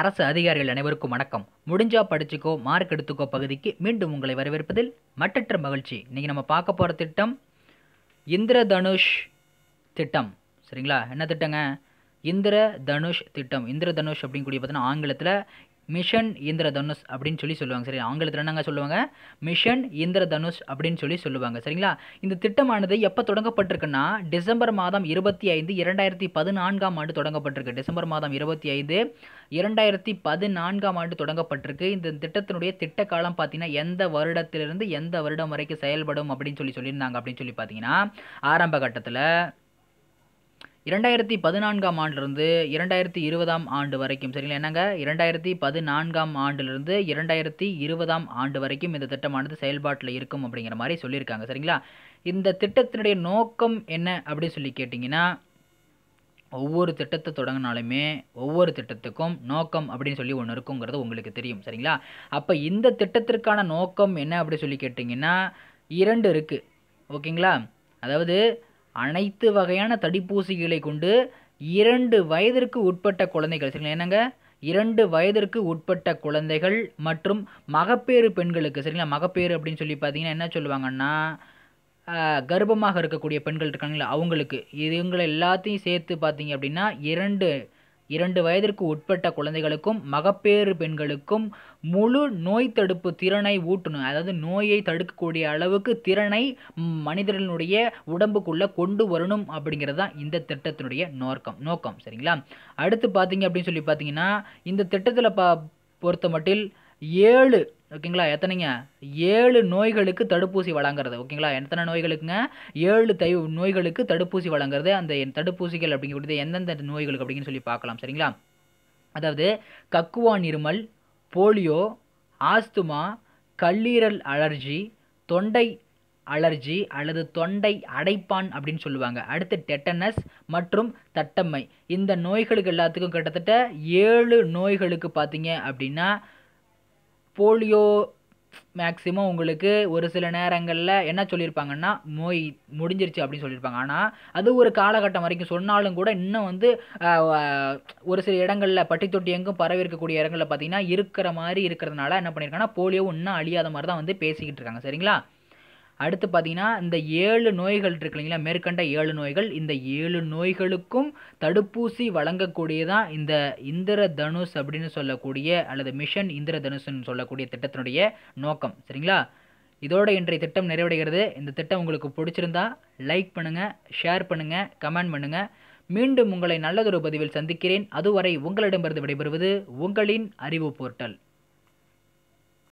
அரசு அதிகாரிகள் அனைவருக்கும் வணக்கம் முடிஞ்சா படிச்சுக்கோ மார்க் எடுத்துக்கோ பகுதிக்கு மீண்டும் உங்களை வரவேற்பதில் மட்டற்ற மகிழ்ச்சி இன்னைக்கு நம்ம பார்க்க போகிற திட்டம் இந்திர தனுஷ் திட்டம் சரிங்களா என்ன திட்டங்க இந்திர தனுஷ் திட்டம் இந்திர தனுஷ் அப்படின்னு கூடிய பார்த்தீங்கன்னா ஆங்கிலத்தில் மிஷன் இந்திரதனுஷ் அப்படின்னு சொல்லி சொல்லுவாங்க சரி ஆங்கிலத்தில் என்னங்க சொல்லுவாங்க மிஷன் இந்திரதனுஷ் அப்படின்னு சொல்லி சொல்லுவாங்க சரிங்களா இந்த திட்டமானது எப்போ தொடங்கப்பட்டிருக்குன்னா டிசம்பர் மாதம் இருபத்தி ஐந்து இரண்டாயிரத்தி பதினான்காம் ஆண்டு தொடங்கப்பட்டிருக்கு டிசம்பர் மாதம் இருபத்தி ஐந்து இரண்டாயிரத்தி பதினான்காம் ஆண்டு தொடங்கப்பட்டிருக்கு இந்த திட்டத்தினுடைய திட்ட காலம் பார்த்தீங்கன்னா எந்த வருடத்திலிருந்து எந்த வருடம் வரைக்கும் செயல்படும் அப்படின்னு சொல்லி சொல்லியிருந்தாங்க அப்படின்னு சொல்லி பார்த்தீங்கன்னா ஆரம்ப கட்டத்தில் இரண்டாயிரத்தி பதினான்காம் ஆண்டிலிருந்து இரண்டாயிரத்தி இருபதாம் ஆண்டு வரைக்கும் சரிங்களா என்னங்க இரண்டாயிரத்தி பதினான்காம் ஆண்டிலிருந்து இரண்டாயிரத்தி இருபதாம் ஆண்டு வரைக்கும் இந்த திட்டமானது செயல்பாட்டில் இருக்கும் அப்படிங்கிற மாதிரி சொல்லியிருக்காங்க சரிங்களா இந்த திட்டத்தினுடைய நோக்கம் என்ன அப்படின்னு சொல்லி கேட்டிங்கன்னா ஒவ்வொரு திட்டத்தை தொடங்கினாலுமே ஒவ்வொரு திட்டத்துக்கும் நோக்கம் அப்படின்னு சொல்லி ஒன்று இருக்குங்கிறது உங்களுக்கு தெரியும் சரிங்களா அப்போ இந்த திட்டத்திற்கான நோக்கம் என்ன அப்படின்னு சொல்லி கேட்டிங்கன்னா இரண்டு இருக்குது ஓகேங்களா அதாவது அனைத்து வகையான தடுப்பூசிகளை கொண்டு இரண்டு வயதிற்கு உட்பட்ட குழந்தைகள் சரிங்களா என்னங்க இரண்டு வயதிற்கு உட்பட்ட குழந்தைகள் மற்றும் மகப்பேறு பெண்களுக்கு சரிங்களா மகப்பேறு அப்படின்னு சொல்லி பார்த்தீங்கன்னா என்ன சொல்லுவாங்கன்னா கர்ப்பமாக இருக்கக்கூடிய பெண்கள் இருக்காங்களா அவங்களுக்கு இதுங்களை எல்லாத்தையும் சேர்த்து பார்த்தீங்க அப்படின்னா இரண்டு இரண்டு வயதிற்கு உட்பட்ட குழந்தைகளுக்கும் மகப்பேறு பெண்களுக்கும் முழு நோய் தடுப்பு திறனை ஊட்டணும் அதாவது நோயை தடுக்கக்கூடிய அளவுக்கு திறனை மனிதர்களுடைய உடம்புக்குள்ளே கொண்டு வரணும் அப்படிங்கிறது தான் இந்த திட்டத்தினுடைய நோக்கம் நோக்கம் சரிங்களா அடுத்து பார்த்தீங்க அப்படின்னு சொல்லி பார்த்தீங்கன்னா இந்த திட்டத்தில் ப பொறுத்த மட்டில் ஏழு ஓகேங்களா எத்தனைங்க ஏழு நோய்களுக்கு தடுப்பூசி வழங்குறது ஓகேங்களா எத்தனை நோய்களுக்குங்க ஏழு தை நோய்களுக்கு தடுப்பூசி வழங்குறது அந்த தடுப்பூசிகள் அப்படிங்கிறது எந்தெந்த நோய்களுக்கு அப்படின்னு சொல்லி பார்க்கலாம் சரிங்களா அதாவது கக்குவா நிருமல் போலியோ ஆஸ்துமா கல்லீரல் அலர்ஜி தொண்டை அலர்ஜி அல்லது தொண்டை அடைப்பான் அப்படின்னு சொல்லுவாங்க அடுத்து டெட்டனஸ் மற்றும் தட்டம்மை இந்த நோய்களுக்கு எல்லாத்துக்கும் கிட்டத்தட்ட ஏழு நோய்களுக்கு பார்த்தீங்க அப்படின்னா போலியோ மேக்சிமம் உங்களுக்கு ஒரு சில நேரங்களில் என்ன சொல்லியிருப்பாங்கன்னா நோய் முடிஞ்சிருச்சு அப்படின்னு சொல்லியிருப்பாங்க ஆனால் அது ஒரு காலகட்டம் வரைக்கும் சொன்னாலும் கூட இன்னும் வந்து ஒரு சில இடங்களில் பட்டி தொட்டி எங்கும் பரவி இருக்கக்கூடிய இடங்களில் பார்த்தீங்கன்னா இருக்கிற மாதிரி இருக்கிறதுனால என்ன பண்ணியிருக்காங்கன்னா போலியோவும் இன்னும் அழியாத மாதிரி தான் வந்து பேசிக்கிட்டு இருக்காங்க சரிங்களா அடுத்து பார்த்தீங்கன்னா இந்த ஏழு நோய்கள் இருக்கு இல்லைங்களா மேற்கண்ட ஏழு நோய்கள் இந்த ஏழு நோய்களுக்கும் தடுப்பூசி வழங்கக்கூடியதான் இந்த இந்திர தனுஷ் அப்படின்னு சொல்லக்கூடிய அல்லது மிஷன் இந்திர தனுஷ்னு சொல்லக்கூடிய திட்டத்தினுடைய நோக்கம் சரிங்களா இதோட இன்றைய திட்டம் நிறைவடைகிறது இந்த திட்டம் உங்களுக்கு பிடிச்சிருந்தா லைக் பண்ணுங்கள் ஷேர் பண்ணுங்கள் கமெண்ட் பண்ணுங்கள் மீண்டும் உங்களை நல்லதொரு பதிவில் சந்திக்கிறேன் அதுவரை உங்களிடமிருந்து விடைபெறுவது உங்களின் அறிவு போர்ட்டல்